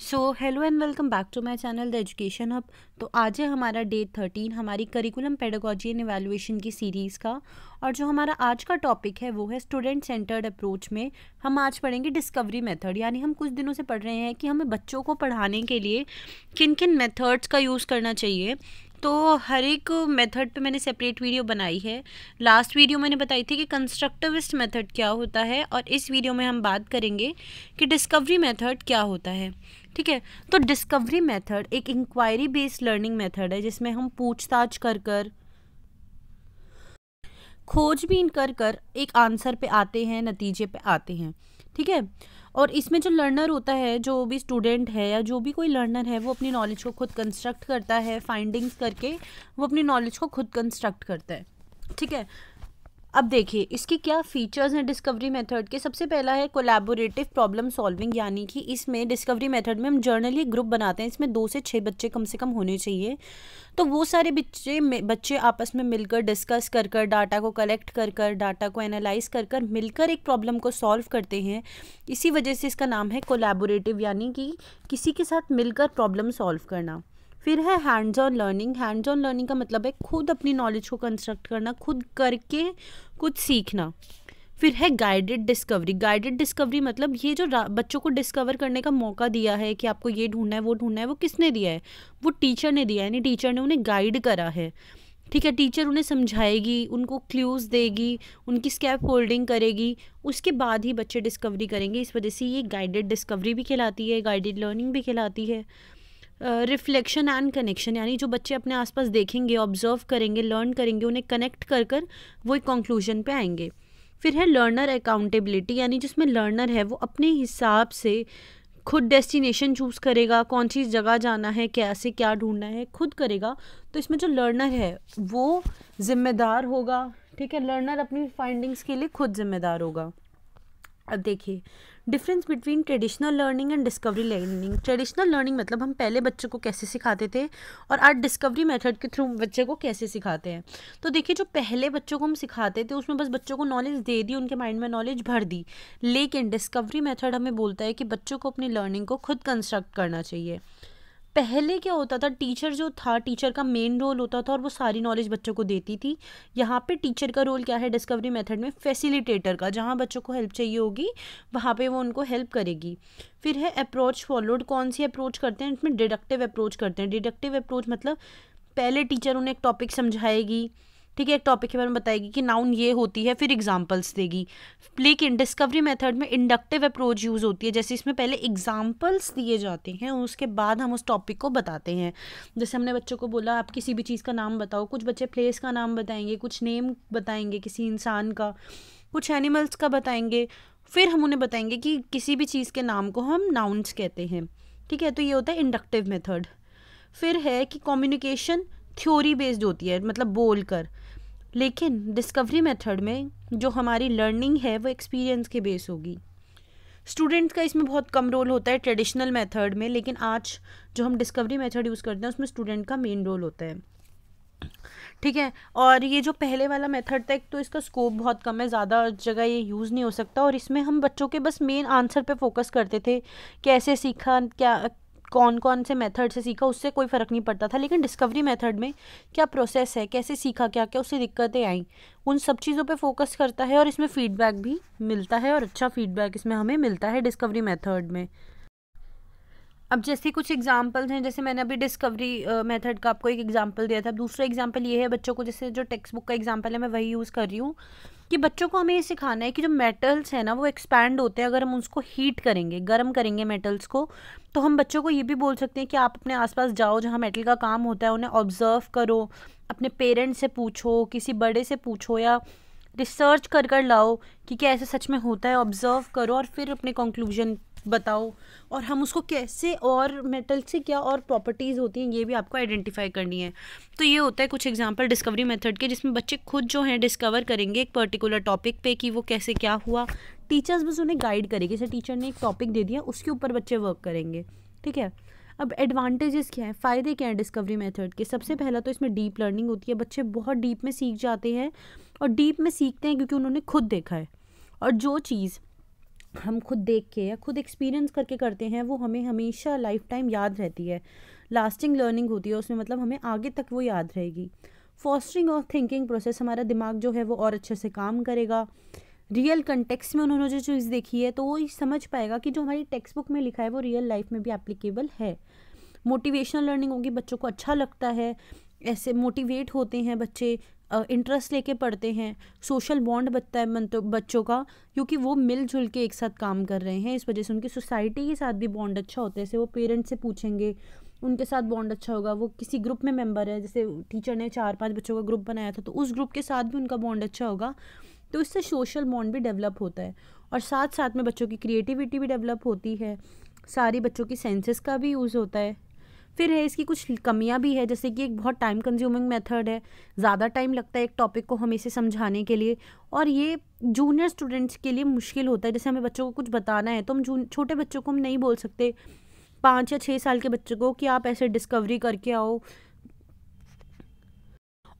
so hello and welcome back to my channel the education hub तो आज है हमारा डेट थर्टीन हमारी करिकुलम पेडागोजी एंड एवेलुएशन की सीरीज़ का और जो हमारा आज का टॉपिक है वो है स्टूडेंट सेंटर्ड अप्रोच में हम आज पढ़ेंगे डिस्कवरी मेथड यानी हम कुछ दिनों से पढ़ रहे हैं कि हमें बच्चों को पढ़ाने के लिए किन किन मेथड्स का यूज़ करना चाहिए तो हर एक मेथड पे मैंने सेपरेट वीडियो बनाई है लास्ट वीडियो मैंने बताई थी कि कंस्ट्रक्टिविस्ट मेथड क्या होता है और इस वीडियो में हम बात करेंगे कि डिस्कवरी मेथड क्या होता है ठीक है तो डिस्कवरी मेथड एक इंक्वायरी बेस्ड लर्निंग मेथड है जिसमें हम पूछताछ कर कर खोजबीन कर कर एक आंसर पे आते हैं नतीजे पे आते हैं ठीक है और इसमें जो लर्नर होता है जो भी स्टूडेंट है या जो भी कोई लर्नर है वो अपनी नॉलेज को खुद कंस्ट्रक्ट करता है फाइंडिंग्स करके वो अपनी नॉलेज को खुद कंस्ट्रक्ट करता है ठीक है अब देखिए इसके क्या फीचर्स हैं डिस्कवरी मेथड के सबसे पहला है कोलैबोरेटिव प्रॉब्लम सॉल्विंग यानी कि इसमें डिस्कवरी मेथड में हम जर्नली ग्रुप बनाते हैं इसमें दो से छः बच्चे कम से कम होने चाहिए तो वो सारे बच्चे बच्चे आपस में मिलकर डिस्कस कर कर डाटा को कलेक्ट कर कर डाटा को एनालाइज कर कर मिलकर एक प्रॉब्लम को सॉल्व करते हैं इसी वजह से इसका नाम है कोलैबोरेटिव यानी कि किसी के साथ मिलकर प्रॉब्लम सॉल्व करना फिर है hands on learning hands on learning का मतलब है खुद अपनी नॉलेज को कंस्ट्रक्ट करना खुद करके कुछ सीखना फिर है गाइडेड डिस्कवरी गाइडेड डिस्कवरी मतलब ये जो बच्चों को डिस्कवर करने का मौका दिया है कि आपको ये ढूंढना है वो ढूंढना है वो किसने दिया है वो टीचर ने दिया है यानी टीचर ने उन्हें गाइड करा है ठीक है टीचर उन्हें समझाएगी उनको क्ल्यूज़ देगी उनकी स्कैप होल्डिंग करेगी उसके बाद ही बच्चे डिस्कवरी करेंगे इस वजह से ये गाइडेड डिस्कवरी भी खिलाती है गाइडेड लर्निंग भी खिलाती है रिफ्लेक्शन एंड कनेक्शन यानी जो बच्चे अपने आसपास देखेंगे ऑब्जर्व करेंगे लर्न करेंगे उन्हें कनेक्ट कर कर वो एक कंक्लूजन पे आएंगे फिर है लर्नर अकाउंटेबिलिटी यानी जिसमें लर्नर है वो अपने हिसाब से खुद डेस्टिनेशन चूज़ करेगा कौन सी जगह जाना है कैसे क्या ढूंढना है खुद करेगा तो इसमें जो लर्नर है वो जिम्मेदार होगा ठीक है लर्नर अपनी फाइंडिंग्स के लिए खुद जिम्मेदार होगा अब देखिए difference between traditional learning and discovery learning traditional learning मतलब हम पहले बच्चों को कैसे सिखाते थे और आज डिस्कवरी मेथड के थ्रू बच्चे को कैसे सिखाते हैं तो देखिए जो पहले बच्चों को हम सिखाते थे उसमें बस बच्चों को नॉलेज दे दी उनके माइंड में नॉलेज भर दी लेकिन डिस्कवरी मेथड हमें बोलता है कि बच्चों को अपनी लर्निंग को खुद कंस्ट्रक्ट करना चाहिए पहले क्या होता था टीचर जो था टीचर का मेन रोल होता था और वो सारी नॉलेज बच्चों को देती थी यहाँ पे टीचर का रोल क्या है डिस्कवरी मेथड में फैसिलिटेटर का जहाँ बच्चों को हेल्प चाहिए होगी वहाँ पे वो उनको हेल्प करेगी फिर है अप्रोच फॉलोड कौन सी अप्रोच करते हैं इसमें डिडक्टिव अप्रोच करते हैं डिडक्टिव अप्रोच मतलब पहले टीचर उन्हें एक टॉपिक समझाएगी ठीक है एक टॉपिक के बारे में बताएगी कि नाउन ये होती है फिर एग्जाम्पल्स देगी लेकिन डिस्कवरी मेथड में इंडक्टिव अप्रोच यूज़ होती है जैसे इसमें पहले एग्जाम्पल्स दिए जाते हैं उसके बाद हम उस टॉपिक को बताते हैं जैसे हमने बच्चों को बोला आप किसी भी चीज़ का नाम बताओ कुछ बच्चे प्लेस का नाम बताएंगे कुछ नेम बताएंगे किसी इंसान का कुछ एनिमल्स का बताएंगे फिर हम उन्हें बताएंगे कि किसी भी चीज़ के नाम को हम नाउन्स कहते हैं ठीक है तो ये होता है इंडक्टिव मेथड फिर है कि कम्युनिकेशन थ्योरी बेस्ड होती है मतलब बोल कर लेकिन डिस्कवरी मेथड में जो हमारी लर्निंग है वो एक्सपीरियंस के बेस होगी स्टूडेंट्स का इसमें बहुत कम रोल होता है ट्रेडिशनल मेथड में लेकिन आज जो हम डिस्कवरी मेथड यूज़ करते हैं उसमें स्टूडेंट का मेन रोल होता है ठीक है और ये जो पहले वाला मेथड था तो इसका स्कोप बहुत कम है ज़्यादा जगह ये यूज़ नहीं हो सकता और इसमें हम बच्चों के बस मेन आंसर पे फोकस करते थे कैसे सीखा क्या कौन कौन से मेथड से सीखा उससे कोई फ़र्क नहीं पड़ता था लेकिन डिस्कवरी मेथड में क्या प्रोसेस है कैसे सीखा क्या क्या उससे दिक्कतें आई उन सब चीज़ों पे फोकस करता है और इसमें फीडबैक भी मिलता है और अच्छा फीडबैक इसमें हमें मिलता है डिस्कवरी मेथड में अब जैसे कुछ एग्जाम्पल्स हैं जैसे मैंने अभी डिस्कवरी मेथड का आपको एक एग्जाम्पल दिया था दूसरा एग्जाम्पल ये है बच्चों को जैसे जो टेक्स्ट बुक का एग्जाम्पल है मैं वही यूज़ कर रही हूँ कि बच्चों को हमें ये सिखाना है कि जो मेटल्स हैं ना वो एक्सपैंड होते हैं अगर हम उसको हीट करेंगे गर्म करेंगे मेटल्स को तो हम बच्चों को ये भी बोल सकते हैं कि आप अपने आसपास जाओ जहाँ मेटल का काम होता है उन्हें ऑब्ज़र्व करो अपने पेरेंट्स से पूछो किसी बड़े से पूछो या रिसर्च कर कर लाओ कि क्या ऐसा सच में होता है ऑब्ज़र्व करो और फिर अपने कंक्लूजन बताओ और हम उसको कैसे और मेटल से क्या और प्रॉपर्टीज़ होती हैं ये भी आपको आइडेंटिफाई करनी है तो ये होता है कुछ एग्जांपल डिस्कवरी मेथड के जिसमें बच्चे खुद जो हैं डिस्कवर करेंगे एक पर्टिकुलर टॉपिक पे कि वो कैसे क्या हुआ टीचर्स बस उन्हें गाइड करेंगे जैसे टीचर ने एक टॉपिक दे दिया उसके ऊपर बच्चे वर्क करेंगे ठीक है अब एडवांटेजेस क्या हैं फ़ायदे क्या हैं डिस्कवरी मेथड के सबसे पहला तो इसमें डीप लर्निंग होती है बच्चे बहुत डीप में सीख जाते हैं और डीप में सीखते हैं क्योंकि उन्होंने खुद देखा है और जो चीज़ हम खुद देख के या खुद एक्सपीरियंस करके करते हैं वो हमें हमेशा लाइफ टाइम याद रहती है लास्टिंग लर्निंग होती है उसमें मतलब हमें आगे तक वो याद रहेगी फॉस्टरिंग ऑफ थिंकिंग प्रोसेस हमारा दिमाग जो है वो और अच्छे से काम करेगा रियल कंटेक्स में उन्होंने जो चीज़ देखी है तो वो समझ पाएगा कि जो हमारी टेक्स्ट बुक में लिखा है वो रियल लाइफ में भी एप्लीकेबल है मोटिवेशनल लर्निंग होगी बच्चों को अच्छा लगता है ऐसे मोटिवेट होते हैं बच्चे इंटरेस्ट लेके पढ़ते हैं सोशल बॉन्ड बनता है तो बच्चों का क्योंकि वो मिलजुल के एक साथ काम कर रहे हैं इस वजह से उनकी सोसाइटी के साथ भी बॉन्ड अच्छा होता है जैसे वो पेरेंट्स से पूछेंगे उनके साथ बॉन्ड अच्छा होगा वो किसी ग्रुप में मेंबर है जैसे टीचर ने चार पांच बच्चों का ग्रुप बनाया था तो उस ग्रुप के साथ भी उनका बॉन्ड अच्छा होगा तो इससे सोशल बॉन्ड भी डेवलप होता है और साथ साथ में बच्चों की क्रिएटिविटी भी डेवलप होती है सारी बच्चों की सेंसेस का भी यूज़ होता है फिर है इसकी कुछ कमियां भी है जैसे कि एक बहुत टाइम कंज्यूमिंग मेथड है ज़्यादा टाइम लगता है एक टॉपिक को हमें इसे समझाने के लिए और ये जूनियर स्टूडेंट्स के लिए मुश्किल होता है जैसे हमें बच्चों को कुछ बताना है तो हम छोटे बच्चों को हम नहीं बोल सकते पाँच या छः साल के बच्चों को कि आप ऐसे डिस्कवरी करके आओ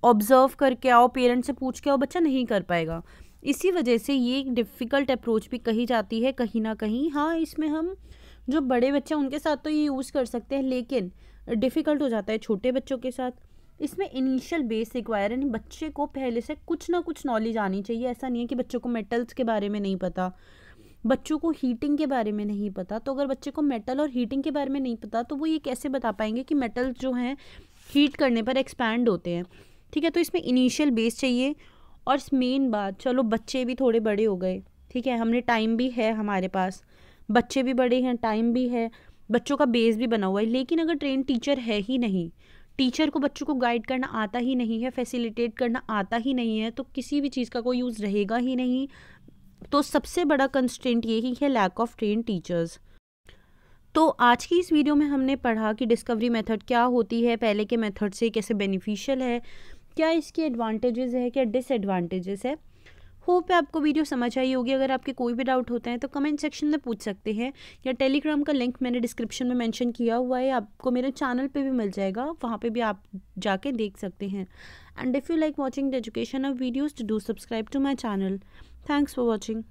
ऑब्ज़र्व करके आओ पेरेंट्स से पूछ के आओ बच्चा नहीं कर पाएगा इसी वजह से ये एक डिफ़िकल्ट अप्रोच भी कही जाती है कहीं ना कहीं हाँ इसमें हम जो बड़े बच्चे हैं उनके साथ तो ये यूज़ कर सकते हैं लेकिन डिफ़िकल्ट हो जाता है छोटे बच्चों के साथ इसमें इनिशियल बेस रिक्वायर यानी बच्चे को पहले से कुछ ना कुछ नॉलेज आनी चाहिए ऐसा नहीं है कि बच्चों को मेटल्स के बारे में नहीं पता बच्चों को हीटिंग के बारे में नहीं पता तो अगर बच्चे को मेटल और हीटिंग के बारे में नहीं पता तो वो ये कैसे बता पाएंगे कि मेटल्स जो हैं हीट करने पर एक्सपैंड होते हैं ठीक है तो इसमें इनिशियल बेस चाहिए और मेन बात चलो बच्चे भी थोड़े बड़े हो गए ठीक है हमने टाइम भी है हमारे पास बच्चे भी बड़े हैं टाइम भी है बच्चों का बेस भी बना हुआ है लेकिन अगर ट्रेन टीचर है ही नहीं टीचर को बच्चों को गाइड करना आता ही नहीं है फैसिलिटेट करना आता ही नहीं है तो किसी भी चीज़ का कोई यूज़ रहेगा ही नहीं तो सबसे बड़ा कंस्टेंट यही है लैक ऑफ ट्रेन टीचर्स तो आज की इस वीडियो में हमने पढ़ा कि डिस्कवरी मेथड क्या होती है पहले के मेथड से कैसे बेनिफिशियल है क्या इसके एडवांटेजेस है क्या डिसएडवांटेजेस है होप है आपको वीडियो समझ आई होगी अगर आपके कोई भी डाउट होता है तो कमेंट सेक्शन में पूछ सकते हैं या टेलीग्राम का लिंक मैंने डिस्क्रिप्शन में मैंशन किया हुआ है आपको मेरे चैनल पे भी मिल जाएगा वहाँ पे भी आप जाके देख सकते हैं and if you like watching the education of videos to do subscribe to my channel thanks for watching